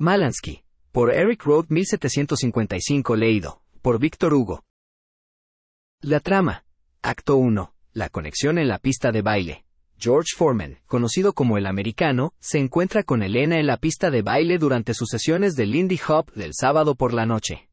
Malansky, por Eric Roth 1755 leído, por Víctor Hugo. La trama. Acto 1. La conexión en la pista de baile. George Foreman, conocido como el americano, se encuentra con Elena en la pista de baile durante sus sesiones de Lindy Hop del sábado por la noche.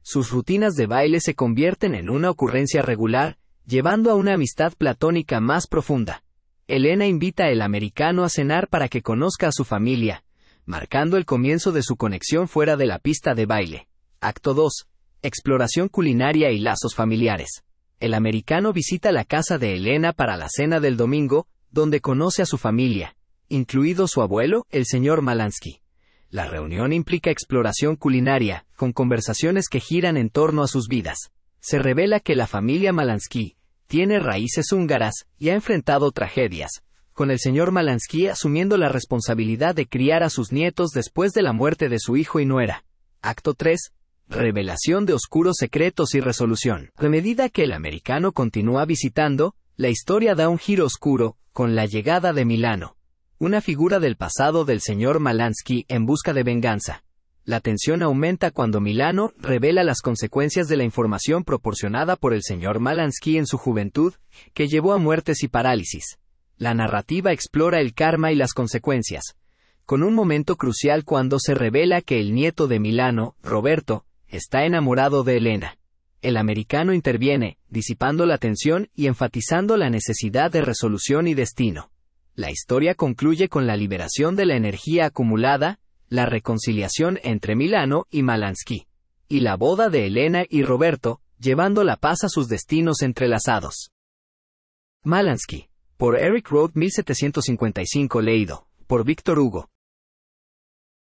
Sus rutinas de baile se convierten en una ocurrencia regular, llevando a una amistad platónica más profunda. Elena invita al americano a cenar para que conozca a su familia, marcando el comienzo de su conexión fuera de la pista de baile. Acto 2. Exploración culinaria y lazos familiares. El americano visita la casa de Elena para la cena del domingo, donde conoce a su familia, incluido su abuelo, el señor Malansky. La reunión implica exploración culinaria, con conversaciones que giran en torno a sus vidas. Se revela que la familia Malansky tiene raíces húngaras y ha enfrentado tragedias, con el señor Malansky asumiendo la responsabilidad de criar a sus nietos después de la muerte de su hijo y nuera. Acto 3. Revelación de oscuros secretos y resolución. A medida que el americano continúa visitando, la historia da un giro oscuro, con la llegada de Milano, una figura del pasado del señor Malansky en busca de venganza. La tensión aumenta cuando Milano revela las consecuencias de la información proporcionada por el señor Malansky en su juventud, que llevó a muertes y parálisis. La narrativa explora el karma y las consecuencias, con un momento crucial cuando se revela que el nieto de Milano, Roberto, está enamorado de Elena. El americano interviene, disipando la tensión y enfatizando la necesidad de resolución y destino. La historia concluye con la liberación de la energía acumulada, la reconciliación entre Milano y Malansky, y la boda de Elena y Roberto, llevando la paz a sus destinos entrelazados. Malansky, por Eric Roth 1755 leído, por Víctor Hugo.